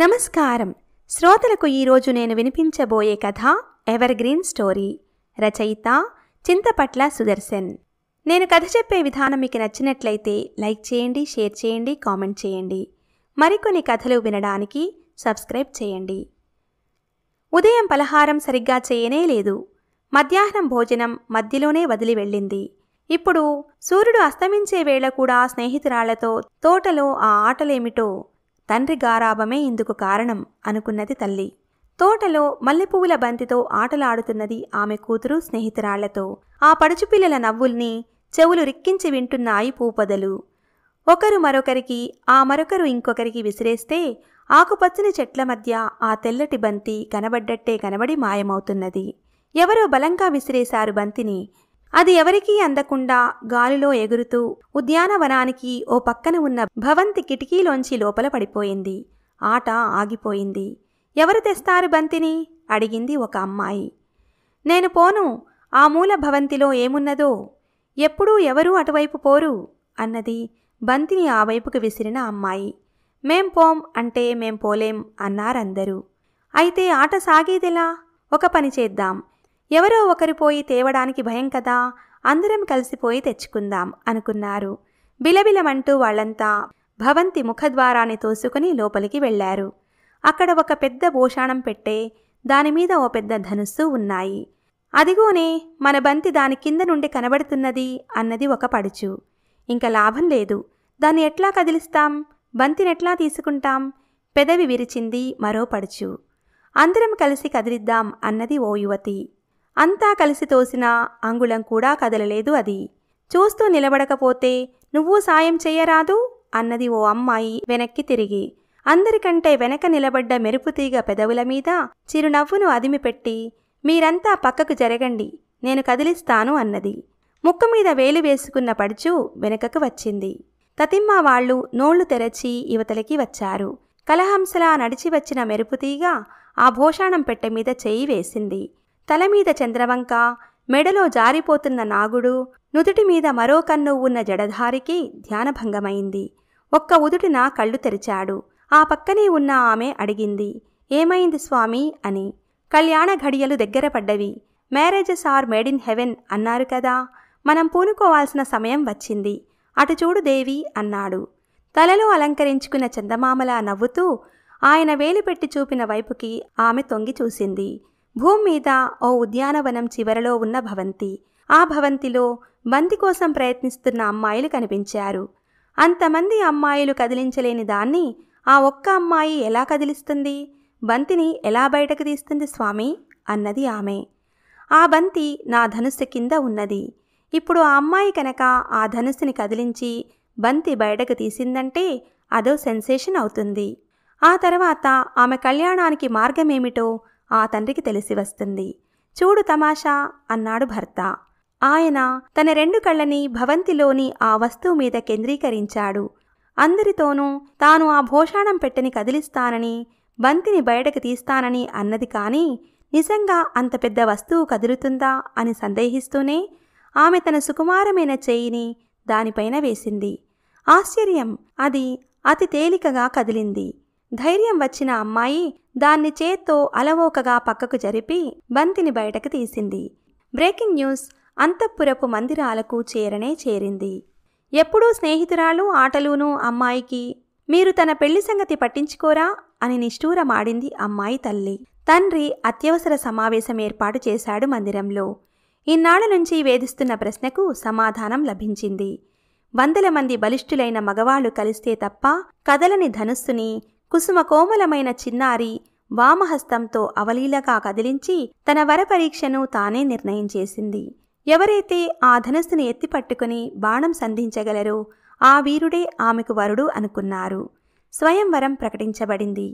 నమస్కారం శ్రోతలకు ఈరోజు నేను వినిపించబోయే కథ ఎవర్ గ్రీన్ స్టోరీ రచయిత చింతపట్ల సుదర్శన్ నేను కథ చెప్పే విధానం మీకు నచ్చినట్లయితే లైక్ చేయండి షేర్ చేయండి కామెంట్ చేయండి మరికొన్ని కథలు వినడానికి సబ్స్క్రైబ్ చేయండి ఉదయం పలహారం సరిగ్గా చేయనే లేదు మధ్యాహ్నం భోజనం మధ్యలోనే వదిలి వెళ్ళింది ఇప్పుడు సూర్యుడు అస్తమించే వేళ కూడా స్నేహితురాళ్లతో తోటలో ఆ ఆటలేమిటో తండ్రి గారాభమే ఇందుకు కారణం అనుకున్నది తల్లి తోటలో మల్లెపువ్వుల బంతితో ఆటలాడుతున్నది ఆమె కూతురు స్నేహితురాళ్లతో ఆ పడుచుపిల్లల నవ్వుల్ని చెవులు రిక్కించి వింటున్నాయి పూపదలు ఒకరు మరొకరికి ఆ మరొకరు ఇంకొకరికి విసిరేస్తే ఆకుపచ్చని చెట్ల మధ్య ఆ తెల్లటి బంతి కనబడ్డట్టే కనబడి మాయమవుతున్నది ఎవరో బలంగా విసిరేశారు బంతిని అది ఎవరికీ అందకుండా గాలిలో ఎగురుతూ ఉద్యానవనానికి ఓ పక్కన ఉన్న భవంతి కిటికీలోంచి లోపల పడిపోయింది ఆట ఆగిపోయింది ఎవరు తెస్తారు బంతిని అడిగింది ఒక అమ్మాయి నేను పోను ఆ మూల భవంతిలో ఏమున్నదో ఎప్పుడూ ఎవరూ అటువైపు పోరు అన్నది బంతిని ఆ వైపుకు విసిరిన అమ్మాయి మేం పోం అంటే మేం పోలేం అన్నారందరూ అయితే ఆట సాగేదిలా ఒక పని చేద్దాం ఎవరో ఒకరు పోయి తేవడానికి భయం కదా అందరం కలిసిపోయి తెచ్చుకుందాం అనుకున్నారు బిలబిలమంటూ వాళ్ళంతా భవంతి ముఖద్వారాన్ని తోసుకుని లోపలికి వెళ్లారు అక్కడ ఒక పెద్ద భూషాణం పెట్టే దానిమీద ఓ పెద్ద ధనుస్సు ఉన్నాయి అదిగోనే మన బంతి దాని కింద నుండి కనబడుతున్నది అన్నది ఒక పడుచు ఇంకా లాభం లేదు దాన్ని ఎట్లా కదిలిస్తాం బంతినెట్లా తీసుకుంటాం పెదవి విరిచింది మరో పడుచు అందరం కలిసి కదిలిద్దాం అన్నది ఓ యువతి అంతా కలిసి తోసినా అంగుళం కూడా కదలలేదు అది చూస్తూ నిలబడకపోతే నువ్వు సాయం చెయ్యరాదు అన్నది ఓ అమ్మాయి వెనక్కి తిరిగి అందరికంటే వెనక నిలబడ్డ మెరుపుతీగ పెదవుల మీద చిరునవ్వును అదిమిపెట్టి మీరంతా పక్కకు జరగండి నేను కదిలిస్తాను అన్నది ముక్క మీద వేలు వేసుకున్న పడుచు వెనకకు వచ్చింది తతిమ్మ వాళ్ళు నోళ్లు తెరచి యువతలకి వచ్చారు కలహంసలా నడిచి వచ్చిన మెరుపుతీగ ఆ భోషాణం పెట్టె మీద చేయి వేసింది తలమీద చంద్రవంక మెడలో జారిపోతున్న నాగుడు నుదుటి మీద మరో కన్ను ఉన్న జడధారికి ధ్యానభంగమైంది ఒక్క ఉదుటిన కళ్ళు తెరిచాడు ఆ పక్కనే ఉన్న ఆమె అడిగింది ఏమైంది స్వామి అని కళ్యాణ ఘడియలు దగ్గర పడ్డవి marriages are made in heaven అన్నారు కదా మనం పూనుకోవాల్సిన సమయం వచ్చింది అటు చూడు దేవి అన్నాడు తలలో అలంకరించుకున్న చందమామలా నవ్వుతూ ఆయన వేలు పెట్టి చూపిన వైపుకి ఆమె తొంగి చూసింది భూమి మీద ఓ ఉద్యానవనం చివరలో ఉన్న భవంతి ఆ భవంతిలో బంతి కోసం ప్రయత్నిస్తున్న అమ్మాయిలు కనిపించారు అంతమంది అమ్మాయిలు కదిలించలేని దాన్ని ఆ ఒక్క అమ్మాయి ఎలా కదిలిస్తుంది బంతిని ఎలా బయటకు తీస్తుంది స్వామి అన్నది ఆమె ఆ బంతి నా ధనుస్సు కింద ఉన్నది ఇప్పుడు ఆ అమ్మాయి కనుక ఆ ధనుస్సుని కదిలించి బంతి బయటకు తీసిందంటే అదో సెన్సేషన్ అవుతుంది ఆ తర్వాత ఆమె కళ్యాణానికి మార్గమేమిటో ఆ తండ్రికి తెలిసి వస్తుంది చూడు తమాషా అన్నాడు భర్త ఆయన తన రెండు కళ్ళని భవంతిలోని ఆ వస్తువు మీద కేంద్రీకరించాడు అందరితోనూ తాను ఆ భోషాణం పెట్టని కదిలిస్తానని బంతిని బయటకు తీస్తానని అన్నది కానీ నిజంగా అంత పెద్ద వస్తువు కదులుతుందా అని సందేహిస్తూనే ఆమె తన సుకుమారమైన చేయిని దానిపైన వేసింది ఆశ్చర్యం అది అతి తేలికగా కదిలింది ధైర్యం వచ్చిన అమ్మాయి దాన్ని చేత్తో అలవోకగా పక్కకు జరిపి బంతిని బయటకు తీసింది బ్రేకింగ్ న్యూస్ అంతఃపురపు మందిరాలకు చేరనే చేరింది ఎప్పుడూ స్నేహితురాలు ఆటలూనూ అమ్మాయికి మీరు తన పెళ్లి సంగతి పట్టించుకోరా అని నిష్ఠూరమాడింది అమ్మాయి తల్లి తండ్రి అత్యవసర సమావేశం ఏర్పాటు చేశాడు మందిరంలో ఇన్నాళ్ల నుంచి వేధిస్తున్న ప్రశ్నకు సమాధానం లభించింది వందల మంది బలిష్ఠులైన మగవాళ్లు కలిస్తే తప్ప కదలని ధనుస్సుని కుసుమ కోమలమైన చిన్నారి వామహస్తంతో అవలీలగా కదిలించి తన వరపరీక్షను తానే నిర్ణయం చేసింది ఎవరైతే ఆ ధనస్సును ఎత్తిపట్టుకుని బాణం సంధించగలరో ఆ వీరుడే ఆమెకు వరుడు అనుకున్నారు స్వయంవరం ప్రకటించబడింది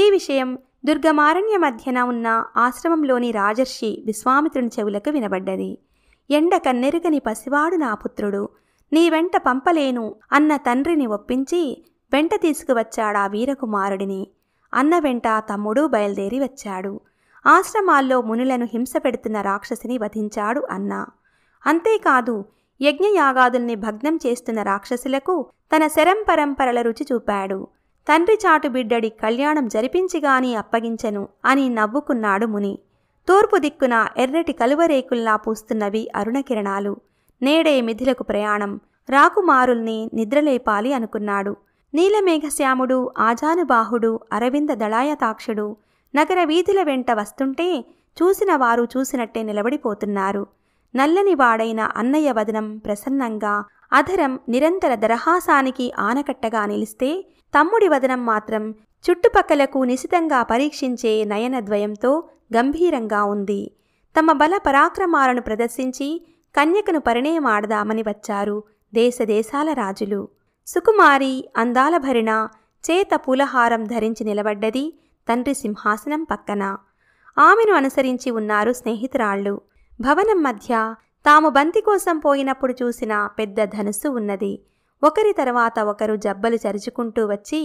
ఈ విషయం దుర్గమారణ్య మధ్యన ఉన్న ఆశ్రమంలోని రాజర్షి విశ్వామిత్రుని చెవులకు వినబడ్డది ఎండ కన్నెరుగని పసివాడు నా పుత్రుడు నీ వెంట పంపలేను అన్న తండ్రిని ఒప్పించి వెంట తీసుకువచ్చాడా వీరకుమారుడిని అన్న వెంట తమ్ముడు బయలుదేరి వచ్చాడు ఆశ్రమాల్లో మునులను హింస పెడుతున్న రాక్షసిని వధించాడు అన్న అంతేకాదు యజ్ఞయాగాదుల్ని భగ్నం చేస్తున్న రాక్షసులకు తన శరం పరంపరల రుచి చూపాడు తండ్రి చాటు బిడ్డడి కళ్యాణం జరిపించిగాని అప్పగించను అని నవ్వుకున్నాడు ముని తూర్పు దిక్కున ఎర్రటి కలువరేకుల్లా పూస్తున్నవి అరుణకిరణాలు నేడే మిథిలకు ప్రయాణం రాకుమారుల్ని నిద్రలేపాలి అనుకున్నాడు నీలమేఘశ్యాముడు ఆజానుబాహుడు అరవింద దళాయతాక్షుడు నగర వీధుల వెంట వస్తుంటే చూసిన వారు చూసినట్టే నిలబడిపోతున్నారు నల్లని వాడైన అన్నయ్య వదనం ప్రసన్నంగా అధరం నిరంతర దరహాసానికి ఆనకట్టగా నిలిస్తే తమ్ముడి వదనం మాత్రం చుట్టుపక్కలకు నిశితంగా పరీక్షించే నయనద్వయంతో గంభీరంగా ఉంది తమ బల పరాక్రమాలను ప్రదర్శించి కన్యకను పరిణయమాడదామని వచ్చారు దేశదేశాల రాజులు సుకుమారి అందాల చేత పూలహారం ధరించి నిలబడ్డది తండ్రి సింహాసనం పక్కన ఆమెను అనుసరించి ఉన్నారు స్నేహితురాళ్ళు భవనం మధ్య తాము బంతి కోసం పోయినప్పుడు చూసిన పెద్ద ధనుస్సు ఉన్నది ఒకరి తర్వాత ఒకరు జబ్బలు చరుచుకుంటూ వచ్చి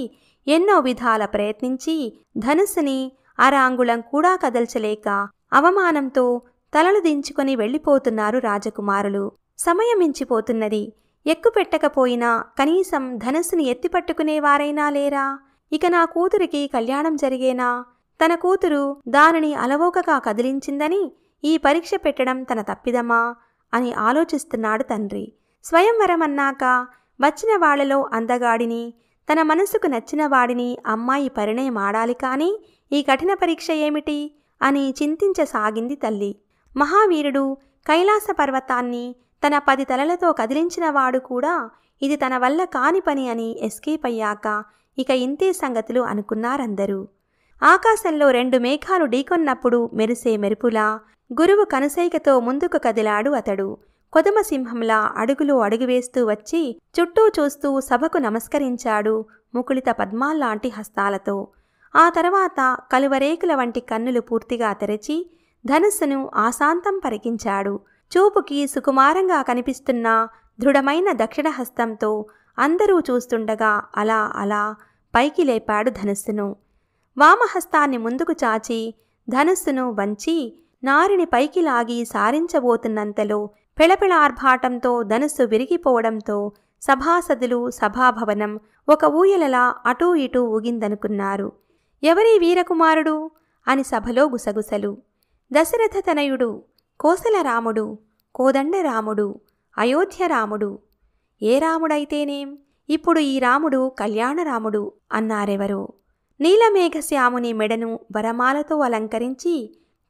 ఎన్నో విధాల ప్రయత్నించి ధనుస్సుని అరాంగుళం కూడా కదల్చలేక అవమానంతో తలలు దించుకొని వెళ్ళిపోతున్నారు రాజకుమారులు సమయం మించిపోతున్నది ఎక్కుపెట్టకపోయినా కనీసం ధనస్సుని ఎత్తిపట్టుకునేవారైనా లేరా ఇక నా కూతురికి కళ్యాణం జరిగేనా తన కూతురు దానిని అలవోకగా కదిలించిందని ఈ పరీక్ష పెట్టడం తన తప్పిదమా అని ఆలోచిస్తున్నాడు తండ్రి స్వయంవరమన్నాక వచ్చిన వాళ్లలో అందగాడిని తన మనసుకు నచ్చిన వాడిని అమ్మాయి పరిణయం ఆడాలి కానీ ఈ కఠిన పరీక్ష ఏమిటి అని చింతించసాగింది తల్లి మహావీరుడు కైలాస పర్వతాన్ని తన పది తలలతో కదిలించిన వాడు కూడా ఇది తన వల్ల కాని పని అని ఎస్కేప్ అయ్యాక ఇక ఇంతే సంగతులు అనుకున్నారందరూ ఆకాశంలో రెండు మేఘాలు ఢీకొన్నప్పుడు మెరిసే మెరుపులా గురువు కనుసైకతో ముందుకు కదిలాడు అతడు కొదమసింహంలా అడుగు అడుగువేస్తూ వచ్చి చుట్టూ చూస్తూ సభకు నమస్కరించాడు ముకుళిత పద్మాల్లాంటి హస్తాలతో ఆ తర్వాత కలువరేకుల వంటి కన్నులు పూర్తిగా తెరచి ధనుస్సును ఆశాంతం పరికించాడు చూపుకి సుకుమారంగా కనిపిస్తున్న దృఢమైన దక్షిణ హస్తంతో అందరూ చూస్తుండగా అలా అలా పైకి లేపాడు ధనుస్సును వామహస్తాన్ని ముందుకు చాచి ధనుస్సును వంచి నారిని పైకి లాగి సారించబోతున్నంతలో పిళపిళార్భాటంతో ధనుస్సు విరిగిపోవడంతో సభాసదులు సభాభవనం ఒక ఊయలలా అటూ ఇటూ ఊగిందనుకున్నారు ఎవరి వీరకుమారుడు అని సభలో గుసగుసలు దశరథ తనయుడు కోసల రాముడు కోదండ రాముడు అయోధ్య రాముడు ఏ రాముడైతేనేం ఇప్పుడు ఈ రాముడు కళ్యాణరాముడు అన్నారెవరో నీలమేఘశ్యాముని మెడను వరమాలతో అలంకరించి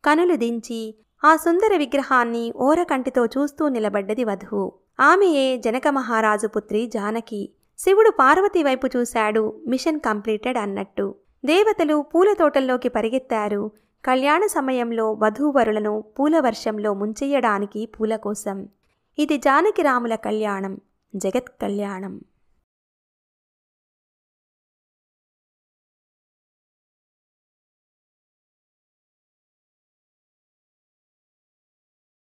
కనులు దించి ఆ సుందర విగ్రహాన్ని ఓరకంటితో చూస్తూ నిలబడ్డది వధువు ఆమెయే జనక మహారాజు పుత్రి జానకి శివుడు పార్వతి వైపు చూశాడు మిషన్ కంప్లీటెడ్ అన్నట్టు దేవతలు పూల తోటల్లోకి పరిగెత్తారు కళ్యాణ సమయంలో వధూవరులను పూలవర్షంలో ముంచెయ్యడానికి పూల కోసం ఇది జానకిరాముల కళ్యాణం జగత్ కళ్యాణం